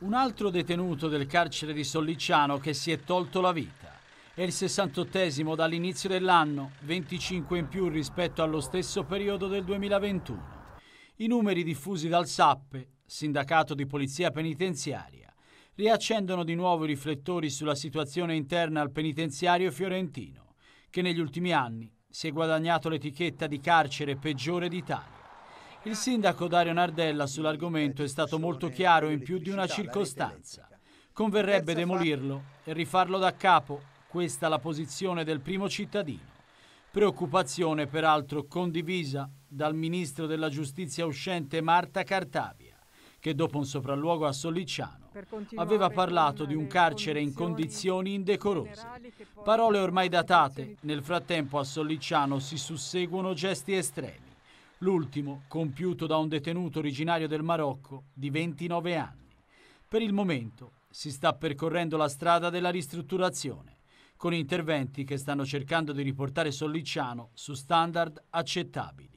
un altro detenuto del carcere di Sollicciano che si è tolto la vita. È il 68 dall'inizio dell'anno, 25 in più rispetto allo stesso periodo del 2021. I numeri diffusi dal SAP, Sindacato di Polizia Penitenziaria, riaccendono di nuovo i riflettori sulla situazione interna al penitenziario fiorentino, che negli ultimi anni si è guadagnato l'etichetta di carcere peggiore d'Italia. Il sindaco Dario Nardella sull'argomento è stato molto chiaro in più di una circostanza. Converrebbe demolirlo e rifarlo da capo, questa la posizione del primo cittadino. Preoccupazione peraltro condivisa dal ministro della giustizia uscente Marta Cartabia, che dopo un sopralluogo a Sollicciano aveva parlato di un carcere in condizioni indecorose. Parole ormai datate, nel frattempo a Sollicciano si susseguono gesti estremi l'ultimo compiuto da un detenuto originario del Marocco di 29 anni. Per il momento si sta percorrendo la strada della ristrutturazione, con interventi che stanno cercando di riportare Solliciano su standard accettabili.